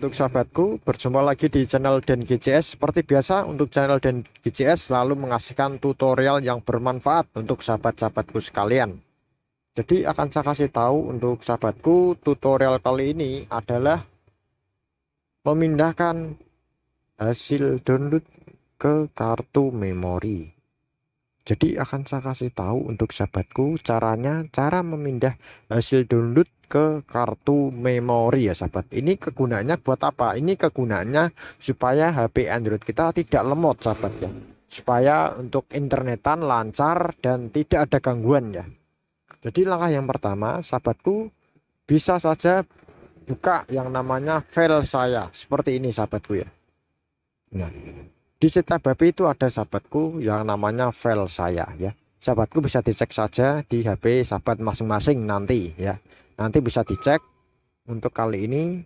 untuk sahabatku, berjumpa lagi di channel Den GCS. Seperti biasa, untuk channel Den GCS selalu mengasihkan tutorial yang bermanfaat untuk sahabat-sahabatku sekalian. Jadi akan saya kasih tahu untuk sahabatku, tutorial kali ini adalah memindahkan hasil download ke kartu memori. Jadi akan saya kasih tahu untuk sahabatku caranya cara memindah hasil download ke kartu memori ya sahabat. Ini kegunaannya buat apa? Ini kegunaannya supaya HP Android kita tidak lemot sahabat ya. Supaya untuk internetan lancar dan tidak ada gangguan ya. Jadi langkah yang pertama sahabatku bisa saja buka yang namanya file saya seperti ini sahabatku ya. Nah, di setiap hp itu ada sahabatku yang namanya file saya ya. Sahabatku bisa dicek saja di HP sahabat masing-masing nanti ya. Nanti bisa dicek. Untuk kali ini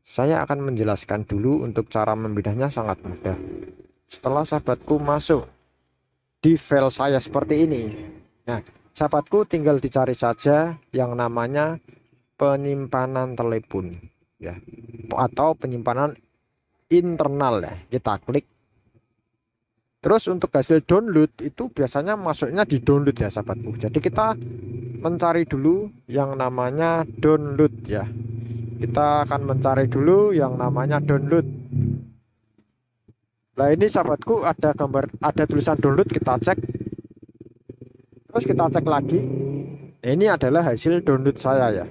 saya akan menjelaskan dulu untuk cara membedahnya sangat mudah. Setelah sahabatku masuk di file saya seperti ini. Nah, sahabatku tinggal dicari saja yang namanya penyimpanan telepon ya atau penyimpanan internal ya. Kita klik Terus untuk hasil download itu biasanya masuknya di download ya sahabatku. Jadi kita mencari dulu yang namanya download ya. Kita akan mencari dulu yang namanya download. Nah ini sahabatku ada gambar ada tulisan download kita cek. Terus kita cek lagi. Nah, ini adalah hasil download saya ya.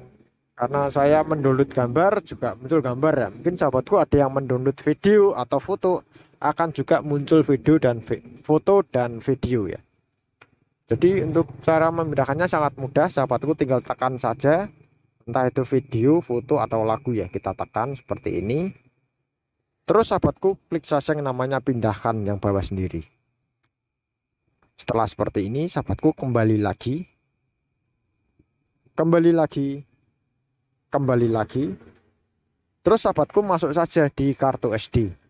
Karena saya mendownload gambar juga muncul gambar ya. Mungkin sahabatku ada yang mendownload video atau foto akan juga muncul video dan foto dan video ya jadi untuk cara membedakannya sangat mudah sahabatku tinggal tekan saja entah itu video foto atau lagu ya kita tekan seperti ini terus sahabatku klik saja yang namanya pindahkan yang bawah sendiri setelah seperti ini sahabatku kembali lagi kembali lagi kembali lagi terus sahabatku masuk saja di kartu SD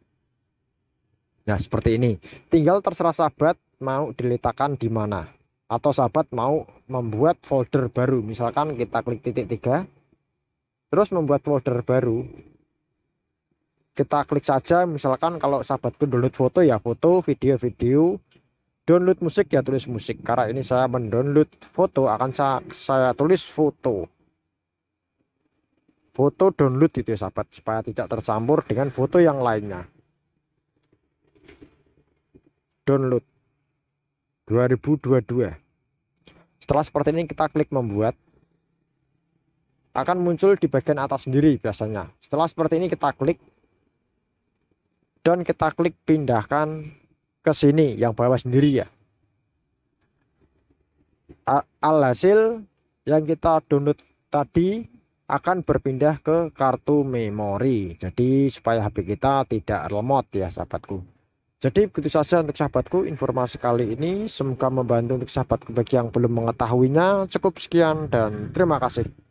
Nah, seperti ini. Tinggal terserah sahabat mau diletakkan di mana. Atau sahabat mau membuat folder baru. Misalkan kita klik titik tiga. Terus membuat folder baru. Kita klik saja misalkan kalau sahabatku download foto ya foto, video-video. Download musik ya tulis musik. Karena ini saya mendownload foto akan saya, saya tulis foto. Foto download itu ya sahabat supaya tidak tercampur dengan foto yang lainnya download 2022 setelah seperti ini kita klik membuat akan muncul di bagian atas sendiri biasanya setelah seperti ini kita klik dan kita klik pindahkan ke sini yang bawah sendiri ya alhasil yang kita download tadi akan berpindah ke kartu memori jadi supaya HP kita tidak lemot ya sahabatku jadi begitu saja untuk sahabatku informasi kali ini. Semoga membantu untuk sahabatku bagi yang belum mengetahuinya. Cukup sekian dan terima kasih.